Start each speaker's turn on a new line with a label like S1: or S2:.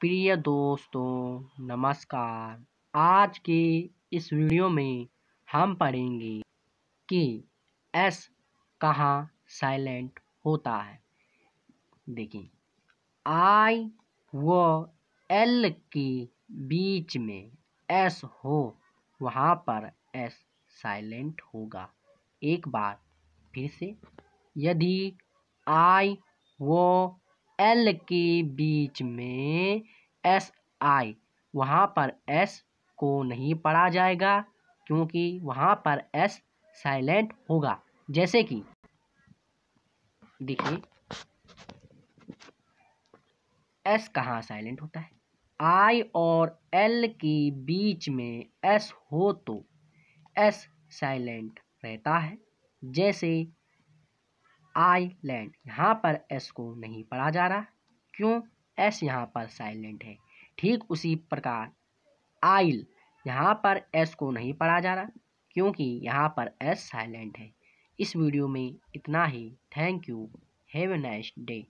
S1: प्रिय दोस्तों नमस्कार आज के इस वीडियो में हम पढ़ेंगे कि एस कहाँ साइलेंट होता है देखिए आई व एल के बीच में एस हो वहाँ पर एस साइलेंट होगा एक बार फिर से यदि आई वो एल के बीच में एस आई वहाँ पर एस को नहीं पढ़ा जाएगा क्योंकि वहाँ पर एस साइलेंट होगा जैसे कि देखिए एस कहाँ साइलेंट होता है आई और एल के बीच में एस हो तो एस साइलेंट रहता है जैसे आईलैंड यहाँ पर एस को नहीं पढ़ा जा रहा क्यों एस यहाँ पर साइलेंट है ठीक उसी प्रकार आइल यहाँ पर एस को नहीं पढ़ा जा रहा क्योंकि यहाँ पर एस साइलेंट है इस वीडियो में इतना ही thank you have a nice day